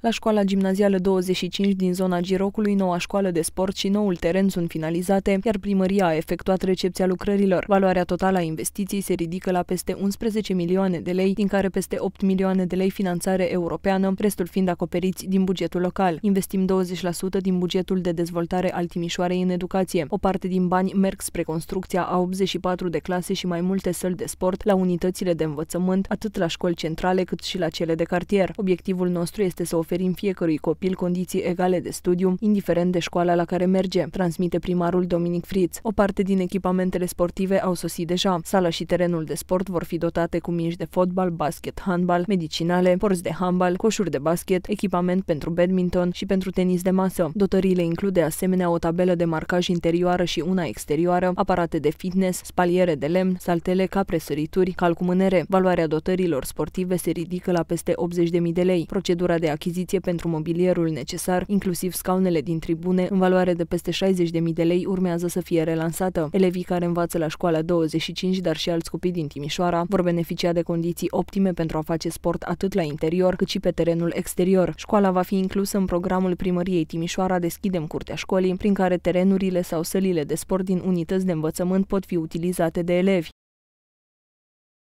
La școala gimnazială 25 din zona Girocului, noua școală de sport și noul teren sunt finalizate, iar primăria a efectuat recepția lucrărilor. Valoarea totală a investiției se ridică la peste 11 milioane de lei, din care peste 8 milioane de lei finanțare europeană, restul fiind acoperiți din bugetul local. Investim 20% din bugetul de dezvoltare al Timișoarei în educație. O parte din bani merg spre construcția a 84 de clase și mai multe săli de sport la unitățile de învățământ, atât la școli centrale cât și la cele de cartier. Obiectivul nostru este să oferim oferim fiecărui copil condiții egale de studiu, indiferent de școala la care merge, transmite primarul Dominic Fritz. O parte din echipamentele sportive au sosit deja. Sala și terenul de sport vor fi dotate cu mingi de fotbal, basket, handbal, medicinale, porți de handbal, coșuri de basket, echipament pentru badminton și pentru tenis de masă. Dotările includ de asemenea o tabelă de marcaj interioară și una exterioară, aparate de fitness, spaliere de lemn, saltele, capre sărituri, calcumânere. Valoarea dotărilor sportive se ridică la peste 80.000 de lei. Procedura de achiziție achiziție pentru mobilierul necesar, inclusiv scaunele din tribune, în valoare de peste 60.000 de lei, urmează să fie relansată. Elevii care învață la școala 25, dar și alți copii din Timișoara, vor beneficia de condiții optime pentru a face sport atât la interior cât și pe terenul exterior. Școala va fi inclusă în programul primăriei Timișoara Deschidem Curtea Școlii, prin care terenurile sau sălile de sport din unități de învățământ pot fi utilizate de elevi.